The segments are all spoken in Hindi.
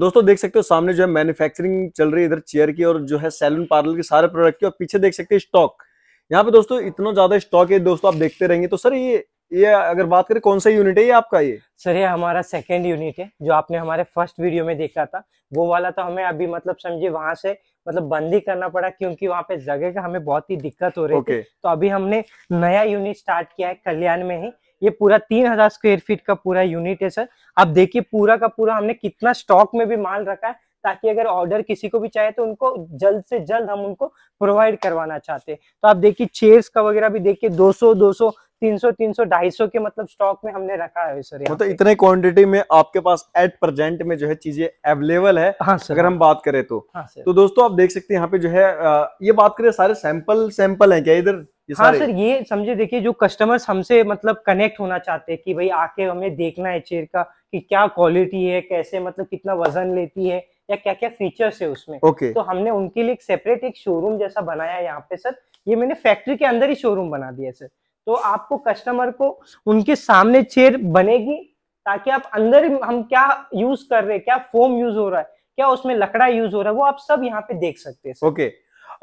दोस्तों देख सकते हो सामने जो है मैन्युफैक्चरिंग चल रही है इधर चेयर की और जो है सैलून पार्लर के सारे प्रोडक्ट की और पीछे देख सकते हैं स्टॉक यहाँ पे दोस्तों इतना ज्यादा स्टॉक है दोस्तों आप देखते रहेंगे तो सर ये ये अगर बात करें कौन सा यूनिट है ये आपका ये सर ये हमारा सेकेंड यूनिट है जो आपने हमारे फर्स्ट वीडियो में देखा था वो वाला तो हमें अभी मतलब समझिए वहां से मतलब बंद ही करना पड़ा क्योंकि वहाँ पे जगह का हमें बहुत ही दिक्कत हो रही okay. तो अभी हमने नया यूनिट स्टार्ट किया है कल्याण में ही ये पूरा तीन हजार स्क्वायर फीट का पूरा यूनिट है सर आप देखिए पूरा का पूरा हमने कितना स्टॉक में भी माल रखा है ताकि अगर ऑर्डर किसी को भी चाहे तो उनको जल्द से जल्द हम उनको प्रोवाइड करवाना चाहते हैं तो आप देखिए चेयर्स का वगैरह भी देखिए 200 200 300 300 250 के मतलब स्टॉक में हमने रखा है सर मतलब इतने क्वांटिटी में आपके पास एट प्रेजेंट में जो है चीजें अवेलेबल है हाँ सर अगर हम बात करें तो हाँ सर तो दोस्तों आप देख सकते हैं यहाँ पे जो है ये बात करें सारे सैंपल सैंपल है क्या इधर हाँ सर ये समझे देखिए जो कस्टमर्स हमसे मतलब कनेक्ट होना चाहते हैं कि भाई आके हमें देखना है चेयर का कि क्या क्वालिटी है कैसे मतलब कितना वजन लेती है या क्या क्या फीचर्स है उसमें ओके तो हमने उनके लिए एक सेपरेट एक शोरूम जैसा बनाया है यहाँ पे सर ये मैंने फैक्ट्री के अंदर ही शोरूम बना दिया सर तो आपको कस्टमर को उनके सामने चेयर बनेगी ताकि आप अंदर हम क्या यूज कर रहे हैं क्या फोम यूज हो रहा है क्या उसमें लकड़ा यूज हो रहा है वो आप सब यहाँ पे देख सकते हैं ओके okay.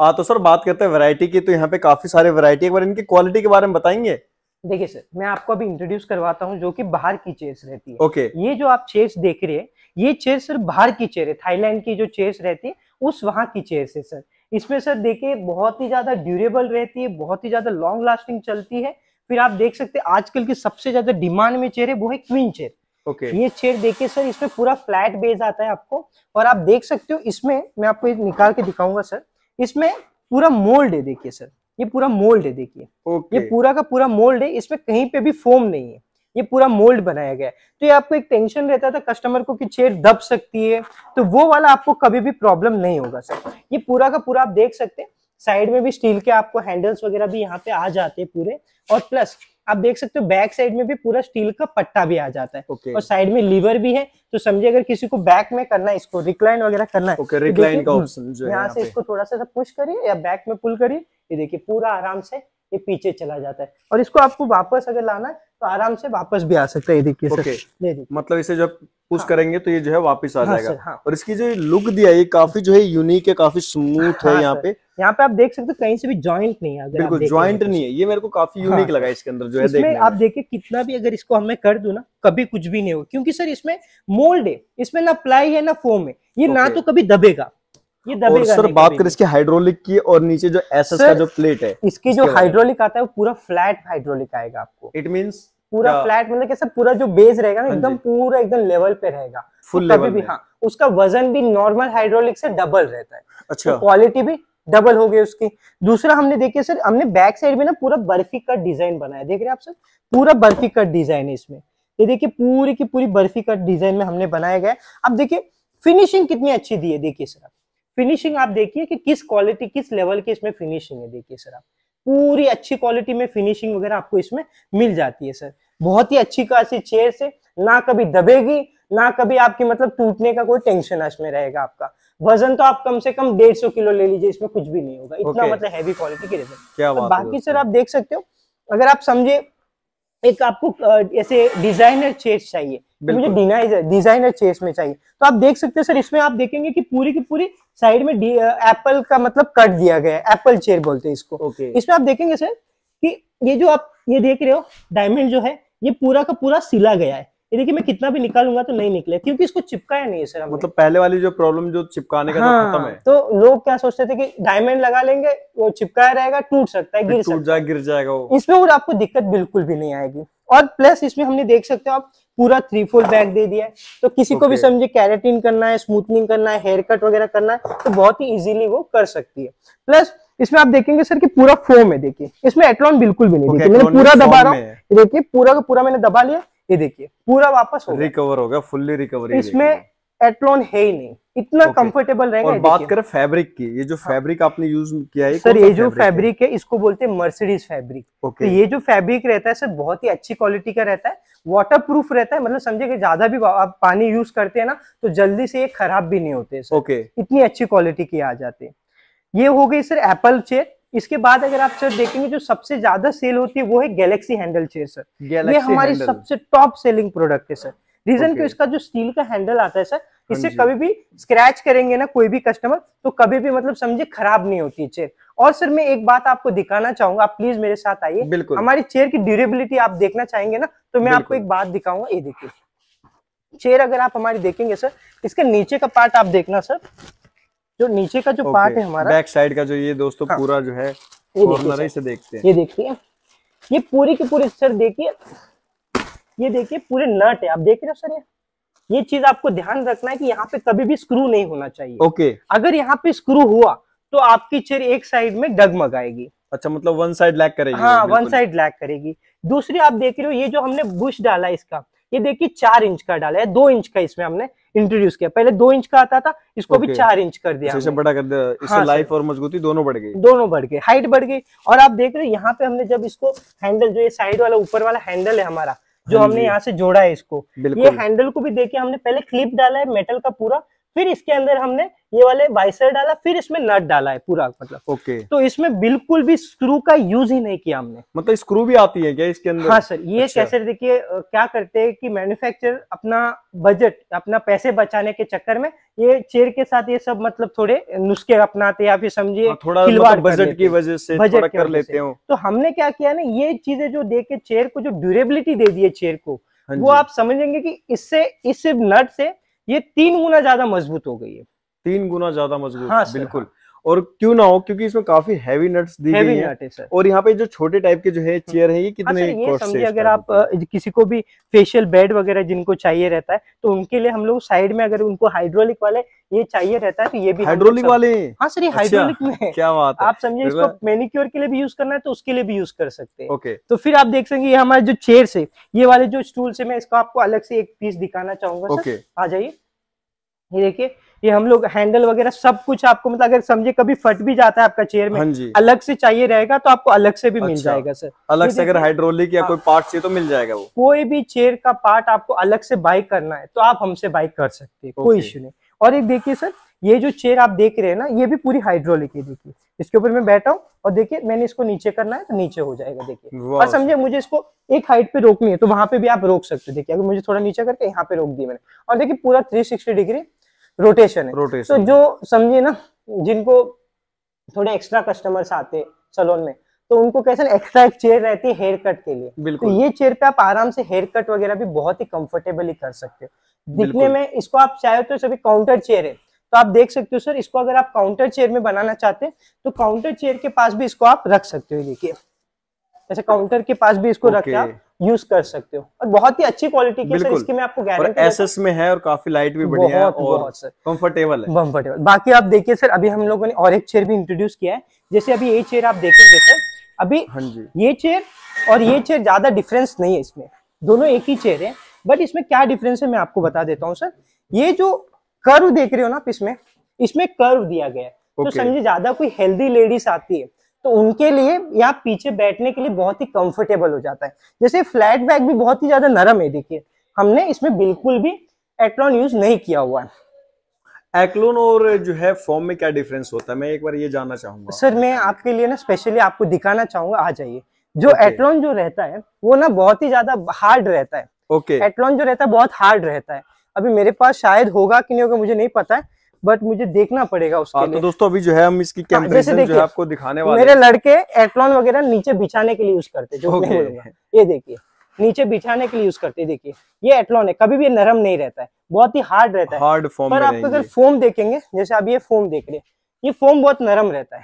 आ, तो सर बात करते हैं वैरायटी की तो यहाँ पे काफी सारे वैरायटी है इनकी क्वालिटी के बारे में बताएंगे देखिए सर मैं आपको अभी इंट्रोड्यूस करवाता हूँ जो कि बाहर की चेयर्स रहती है ओके okay. ये जो आप चेयर्स देख रहे हैं ये चेयर सर बाहर की चेयर है थाईलैंड की जो चेयर्स रहती है उस वहां की चेयर्स है सर इसमें सर देखिए बहुत ही ज्यादा ड्यूरेबल रहती है बहुत ही ज्यादा लॉन्ग लास्टिंग चलती है फिर आप देख सकते हैं आजकल की सबसे ज्यादा डिमांड में चेयर है वो है क्वीन चेयर ओके okay. ये चेयर देखिए सर इसमें पूरा फ्लैट बेस आता है आपको और आप देख सकते हो इसमें मैं आपको निकाल के दिखाऊंगा सर इसमें पूरा मोल्ड है देखिए सर ये पूरा मोल्ड है देखिए ये पूरा का पूरा मोल्ड है इसमें कहीं पे भी फोम नहीं है ये पूरा मोल्ड बनाया गया है तो ये आपको एक टेंशन रहता था कस्टमर को कि चेयर दब सकती है तो वो वाला आपको कभी भी प्रॉब्लम नहीं होगा सर ये पूरा का पूरा आप देख सकते हैं साइड में भी स्टील के आपको हैंडल्स वगैरह भी यहाँ पे आ जाते हैं पूरे और प्लस आप देख सकते हो बैक साइड में भी पूरा स्टील का पट्टा भी आ जाता है okay. और साइड में लीवर भी है तो समझिए अगर किसी को बैक में करना है इसको रिक्लाइन वगैरह करना है okay, रिक्लाइन तो का ऑप्शन हम्म, यहाँ से इसको थोड़ा सा पुश करिए या बैक में पुल करिए ये देखिए पूरा आराम से ये पीछे चला जाता है और इसको आपको वापस अगर लाना है तो आराम से वापस भी आ सकता है देखिए okay. मतलब इसे जब पुश हाँ, करेंगे तो ये जो है वापस आ हाँ, जाएगा हाँ. और इसकी जो लुक दिया ये काफी जो है यूनिक है काफी स्मूथ हाँ, है यहाँ पे यहाँ पे आप देख सकते हो कहीं से भी ज्वाइंट नहीं है बिल्कुल ज्वाइंट तो। नहीं है ये मेरे को काफी यूनिक हाँ। लगा इसके अंदर जो है इसमें आप देखिए कितना भी अगर इसको हमें कर दू ना कभी कुछ भी नहीं होगा क्योंकि सर इसमें मोल्ड है इसमें ना प्लाई है ना फोम है ये ना तो कभी दबेगा ये दबेगा सर बात करें इसके हाइड्रोलिक की और नीचे जो एसएस का जो प्लेट है इसकी जो हाइड्रोलिक आता है वो पूरा फ्लैट हाइड्रोलिक आएगा आपको इट मींस पूरा फ्लैट मतलब कैसे पूरा जो बेस रहेगा ना हाँ एकदम पूरा एकदम लेवल पे रहेगा फुल लेवल तो भी हाँ उसका वजन भी नॉर्मल हाइड्रोलिक से डबल रहता है अच्छा क्वालिटी तो भी डबल हो गई उसकी दूसरा हमने देखिए सर हमने बैक साइड में ना पूरा बर्फी कट डिजाइन बनाया देख रहे हैं आप सर पूरा बर्फी कट डिजाइन है इसमें ये देखिए पूरी की पूरी बर्फी कट डिजाइन में हमने बनाया गया अब देखिए फिनिशिंग कितनी अच्छी दी है देखिए सर आप फिनिशिंग आप देखिए कि किस क्वालिटी किस लेवल की इसमें फिनिशिंग है देखिए सर आप पूरी अच्छी क्वालिटी में फिनिशिंग वगैरह आपको इसमें मिल जाती है सर बहुत ही अच्छी खासी चेयर से ना कभी दबेगी ना कभी आपकी मतलब टूटने का कोई टेंशन इसमें रहेगा आपका वजन तो आप कम से कम डेढ़ सौ किलो ले लीजिए इसमें कुछ भी नहीं होगा इतना okay. मतलब हैवी क्वालिटी के रिजल्ट बाकी सर आप देख सकते हो अगर आप समझे एक आपको ऐसे डिजाइनर चेस चाहिए मुझे डिजाइनर चेस में चाहिए तो आप देख सकते हैं सर इसमें आप देखेंगे कि पूरी की पूरी साइड में एप्पल का मतलब कट दिया गया है एप्पल चेयर बोलते हैं इसको okay. इसमें आप देखेंगे सर कि ये जो आप ये देख रहे हो डायमंड जो है ये पूरा का पूरा सिला गया है ये देखिए मैं कितना भी निकालूंगा तो नहीं निकले क्योंकि इसको चिपकाया नहीं है सर मतलब पहले वाली जो प्रॉब्लम जो चिपकाने का हाँ, खत्म है तो लोग क्या सोचते थे कि डायमंड लगा लेंगे वो चिपकाया रहेगा टूट सकता है गिर सकता जाए गिर जाएगा वो इसमें और आपको दिक्कत बिल्कुल भी नहीं आएगी और प्लस इसमें हमने देख सकते हो आप पूरा थ्री फोल्ड बैग दे दिया है तो किसी को भी समझे कैरेटिन करना है स्मूथनिंग करना है हेयर कट वगैरह करना है तो बहुत ही इजीली वो कर सकती है प्लस इसमें आप देखेंगे सर कि पूरा फोम है देखिए इसमें एट्रॉन बिल्कुल भी नहीं देखिए मैंने पूरा दबा रहा हूँ देखिए पूरा का पूरा मैंने दबा लिया ये देखिए पूरा वापस हो रिकवर हो गया फुल्ली रिकवर इसमें एटलॉन है ही नहीं इतना कंफर्टेबल okay. रहेगा बात करें फैब्रिक की ये जो फैब्रिक हाँ। आपने यूज किया है सर ये जो फैब्रिक है? इसको बोलते हैं मर्सिडीज फैब्रिक तो ये जो फैब्रिक रहता है सर बहुत ही अच्छी क्वालिटी का रहता है वाटर रहता है मतलब समझे कि ज्यादा भी आप पानी यूज करते हैं ना तो जल्दी से ये खराब भी नहीं होते ओके इतनी अच्छी क्वालिटी की आ जाती है ये हो गई सर एप्पल चेयर इसके बाद अगर आप सर देखेंगे जो सबसे ज्यादा सेल होती है वो है गैलेक्सी हैंडल चेयर सर ये हमारी सबसे टॉप सेलिंग प्रोडक्ट है सर रीजन okay. क्यों तो इसका जो स्टील का हैंडल आता है सर हाँ इससे कभी भी स्क्रैच करेंगे ना कोई भी कस्टमर तो कभी भी मतलब समझे खराब नहीं होती चेयर और सर मैं एक बात आपको दिखाना चाहूंगा आप प्लीज मेरे साथ आइए बिल्कुल हमारी चेयर की ड्यूरेबिलिटी आप देखना चाहेंगे ना तो मैं आपको एक बात दिखाऊंगा ये देखिए चेयर अगर आप हमारी देखेंगे सर इसके नीचे का पार्ट आप देखना सर जो नीचे का जो पार्ट है हमारा बैक साइड का जो ये दोस्तों हाँ, पूरा जो है से देखते हैं ये देखिए ये पूरी की पूरी सर देखिए ये देखिए पूरे नट है आप देख रहे हो सर ये ये चीज आपको ध्यान रखना है कि यहाँ पे कभी भी स्क्रू नहीं होना चाहिए ओके अगर यहाँ पे स्क्रू हुआ तो आपकी चेयर एक साइड में डगमगाएगी अच्छा मतलब वन साइड लैग करेगी हाँ वन साइड लैग करेगी दूसरी आप देख रहे हो ये जो हमने बुश डाला इसका ये देखिए चार इंच का डाला है दो इंच का इसमें हमने इंट्रोड्यूस किया पहले दो इंच का आता था इसको okay. भी चार इंच कर दिया इसे बड़ा कर दिया इससे हाँ लाइफ और मजबूती दोनों बढ़ गई दोनों बढ़ गई हाइट बढ़ गई और आप देख रहे हो यहाँ पे हमने जब इसको हैंडल जो ये साइड वाला ऊपर वाला हैंडल है हमारा जो हाँ हमने यहाँ से जोड़ा है इसको ये हैंडल को भी देखिए हमने पहले क्लिप डाला है मेटल का पूरा फिर इसके अंदर हमने ये वाले वाइसर डाला फिर इसमें नट डाला है पूरा मतलब ओके तो इसमें बिल्कुल भी स्क्रू का यूज ही नहीं किया हमने मतलब स्क्रू भी आती है क्या इसके अंदर हाँ सर ये अच्छा। कैसे देखिए क्या करते हैं कि मैन्युफैक्चरर अपना बजट अपना पैसे बचाने के चक्कर में ये चेयर के साथ ये सब मतलब थोड़े नुस्खे अपनाते या फिर समझिए हाँ, थोड़ा बजट मतलब की वजह से बजट कर लेते हो तो हमने क्या किया ना ये चीजें जो दे के चेयर को जो ड्यूरेबिलिटी दे दी है चेयर को हाँ वो आप समझेंगे कि इससे इस नट से ये तीन गुना ज्यादा मजबूत हो गई है तीन गुना ज्यादा मजबूत हाँ बिल्कुल हाँ। और क्यों ना हो क्योंकि इसमें काफी हैवी नट्स दी गई हैं और यहाँ पे जो छोटे टाइप के जो है चेयर हाँ, है ये कितने कॉस्ट से अगर आप किसी को भी फेशियल बेड वगैरह जिनको चाहिए रहता है तो उनके लिए हम लोग साइड में अगर उनको हाइड्रोलिक वाले ये चाहिए रहता है तो ये भी हाइड्रोलिक वाले हाँ सर ये हाइड्रोलिक अच्छा, में क्या बात आप समझिए इसको मेनिक्योर के लिए भी यूज करना है तो उसके लिए भी यूज कर सकते हैं ओके तो फिर आप देख सकेंगे ये हमारे जो चेयर से ये वाले जो स्टूल से मैं इसको आपको अलग से एक पीस दिखाना चाहूंगा आ जाइए ये देखिए ये हम लोग हैंडल वगैरह सब कुछ आपको मतलब अगर समझे कभी फट भी जाता है आपका चेयर में हाँ अलग से चाहिए रहेगा तो आपको अलग से भी अच्छा, मिल जाएगा सर अलग से अगर हाइड्रोलिक या हाँ। कोई पार्ट चाहिए तो मिल जाएगा वो कोई भी चेयर का पार्ट आपको अलग से बाइक करना है तो आप हमसे बाइक कर सकते हैं कोई इश्यू नहीं और एक देखिए सर ये जो चेयर आप देख रहे हैं ना ये भी पूरी हाइड्रोलिक है देखिए इसके ऊपर मैं बैठा हूँ और देखिए मैंने इसको नीचे करना है तो नीचे हो जाएगा देखिए और समझे मुझे इसको एक हाइट पे रोकनी है तो वहां पे भी आप रोक सकते हो देखिए अगर मुझे थोड़ा नीचे करके यहाँ पे रोक दिया मैंने और देखिए पूरा 360 डिग्री रोटेशन है रोटेशन तो जो समझिए ना जिनको थोड़े एक्स्ट्रा कस्टमर्स आते हैं सलोन में तो उनको कैसे एक्स्ट्रा एक चेयर रहती है हेयर कट के लिए तो बिल्कुल तो ये चेयर पे आप आराम से हेयर कट वगैरह भी बहुत ही कंफर्टेबली कर सकते हो दिखने में इसको आप चाहे तो सभी काउंटर चेयर है तो आप देख सकते हो सर इसको अगर आप काउंटर चेयर में बनाना चाहते हैं तो काउंटर चेयर के पास भी इसको आप रख सकते हो देखिए ऐसे काउंटर के पास भी इसको रखते हैं आप यूज कर सकते हो और बहुत ही अच्छी क्वालिटी की सर इसकी मैं आपको गारंटी एस एस में है और काफी लाइट भी बढ़िया है और कंफर्टेबल है कंफर्टेबल बाकी आप देखिए सर अभी हम लोगों ने और एक चेयर भी इंट्रोड्यूस किया है जैसे अभी ये चेयर आप देखेंगे सर अभी हाँ ये चेयर और ये चेयर ज्यादा डिफरेंस नहीं है इसमें दोनों एक ही चेयर है बट इसमें क्या डिफरेंस है मैं आपको बता देता हूँ सर ये जो कर्व देख रहे हो ना आप इसमें इसमें कर्व दिया गया है तो समझिए ज्यादा कोई हेल्दी लेडीज आती है तो उनके लिए यहाँ पीछे बैठने के लिए बहुत ही कंफर्टेबल हो जाता है जैसे फ्लैट बैग भी बहुत ही ज्यादा नरम है देखिए हमने इसमें बिल्कुल भी एक्लोन यूज नहीं किया हुआ है एक्लोन और जो है फॉर्म में क्या डिफरेंस होता है मैं एक बार ये जानना चाहूंगा सर मैं आपके लिए ना स्पेशली आपको दिखाना चाहूंगा आ जाइए जो okay. एटलॉन जो रहता है वो ना बहुत ही ज्यादा हार्ड रहता है ओके okay. एटलॉन जो रहता है बहुत हार्ड रहता है अभी मेरे पास शायद होगा कि नहीं होगा मुझे नहीं पता है बट मुझे देखना पड़ेगा उसके आ, हाँ, तो लिए तो दोस्तों अभी जो है हम इसकी कैंपेन हाँ, जो है आपको दिखाने वाले मेरे लड़के एटलॉन वगैरह नीचे बिछाने के लिए यूज करते जो okay. ये देखिए नीचे बिछाने के लिए यूज करते देखिए ये एटलॉन है कभी भी नरम नहीं रहता है बहुत ही हार्ड रहता है हार्ड फॉर्म पर आप अगर फोम देखेंगे जैसे आप ये फोम देख रहे ये फोम बहुत नरम रहता है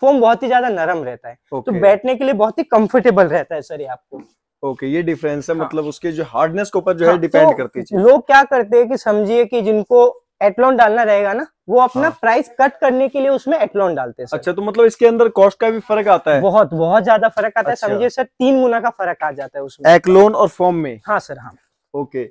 फोम बहुत ही ज्यादा नरम रहता है तो बैठने के लिए बहुत ही कम्फर्टेबल रहता है सर ये आपको ओके okay, ये डिफरेंस है हाँ। मतलब उसके जो हार्डनेस के ऊपर जो हाँ, है डिपेंड तो करती है लोग क्या करते हैं कि समझिए कि जिनको एटलॉन डालना रहेगा ना वो अपना हाँ। प्राइस कट करने के लिए उसमें एटलॉन डालते हैं अच्छा तो मतलब इसके अंदर कॉस्ट का भी फर्क आता है बहुत बहुत ज्यादा फर्क आता अच्छा। है समझिए सर तीन गुना का फर्क आ जाता है उसमें एटलॉन और फॉर्म में हाँ सर हाँ ओके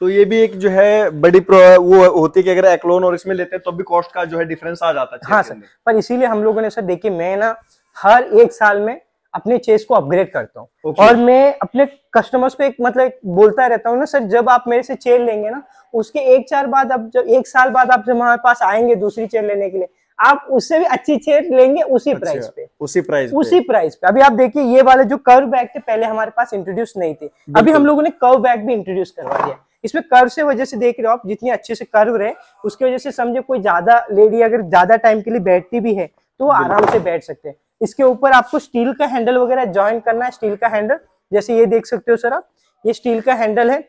तो ये भी एक जो है बड़ी वो होती है कि अगर एक्लोन और इसमें लेते हैं तो भी कॉस्ट का जो है डिफरेंस आ जाता है हाँ सर पर इसीलिए हम लोगों ने सर देखिए मैं ना हर एक साल में अपने चेस को अपग्रेड करता हूँ okay. और मैं अपने कस्टमर्स को एक मतलब बोलता रहता हूँ ना सर जब आप मेरे से चेयर लेंगे ना उसके एक चार बाद आप जब एक साल बाद आप जब हमारे पास आएंगे दूसरी चेयर लेने के लिए आप उससे भी अच्छी चेयर लेंगे उसी प्राइस अच्छा, पे उसी प्राइस उसी प्राइस पे अभी आप देखिए ये वाले जो कर्व बैग थे पहले हमारे पास इंट्रोड्यूस नहीं थे अभी हम लोगों ने कर्व बैग भी इंट्रोड्यूस करवा दिया इसमें कर्व से वजह से देख रहे हो आप जितने अच्छे से कर्व रहे उसकी वजह से समझे कोई ज्यादा लेडी अगर ज्यादा टाइम के लिए बैठती भी है तो आराम से बैठ सकते हैं इसके ऊपर आपको स्टील का हैंडल वगैरह ज्वाइन करना है स्टील का हैंडल जैसे ये देख सकते हो सर आप ये स्टील का हैंडल है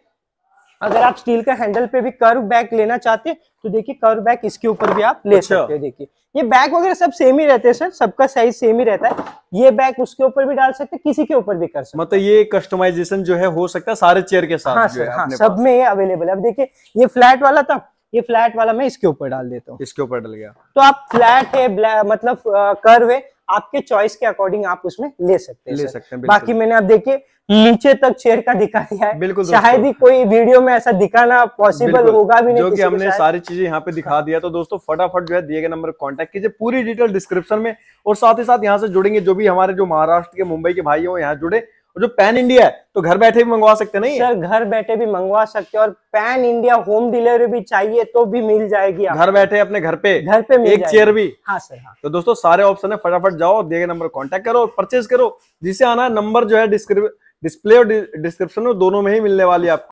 अगर आप स्टील का हैंडल पे भी कर्व बैग लेना चाहते हैं तो देखिए कर्व बैग इसके ऊपर भी आप ले अच्छा। सकते हो देखिए ये बैग वगैरह सब सेम ही रहते हैं सर सबका साइज सेम ही रहता है ये बैग उसके ऊपर भी डाल सकते हैं किसी के ऊपर भी कर सकते मतलब ये कस्टमाइजेशन जो है हो सकता है सारे चेयर के साथ हाँ, सर, हाँ, सब में ये अवेलेबल है अब देखिए ये फ्लैट वाला था ये फ्लैट वाला मैं इसके ऊपर डाल देता हूँ इसके ऊपर डाल गया तो आप फ्लैट है मतलब कर्व है आपके चॉइस के अकॉर्डिंग आप उसमें ले सकते हैं ले सकते हैं बाकी मैंने आप देखिए नीचे तक चेयर का दिखा दिया है बिल्कुल शायद ही कोई वीडियो में ऐसा दिखाना पॉसिबल होगा भी नहीं जो कि हमने सारी चीजें यहाँ पे दिखा दिया तो दोस्तों फटाफट जो है दिए गए नंबर कॉन्टेक्ट कीजिए पूरी डिटेल डिस्क्रिप्शन में और साथ ही साथ यहाँ से जुड़ेंगे जो भी हमारे जो महाराष्ट्र के मुंबई के भाई हो यहाँ जुड़े जो पैन इंडिया है तो घर बैठे भी मंगवा सकते नहीं सर घर बैठे भी मंगवा सकते और पैन इंडिया होम डिलीवरी भी चाहिए तो भी मिल जाएगी घर बैठे अपने घर पे घर पे मिल एक चेयर भी हाँ सर हाँ। तो दोस्तों सारे ऑप्शन है फटाफट जाओ दिए गए नंबर कॉन्टेक्ट करो परचेज करो जिसे आना नंबर जो है डिस्क्रिप डिस्प्ले और डिस्क्रिप्शन में दोनों में ही मिलने वाली है आपको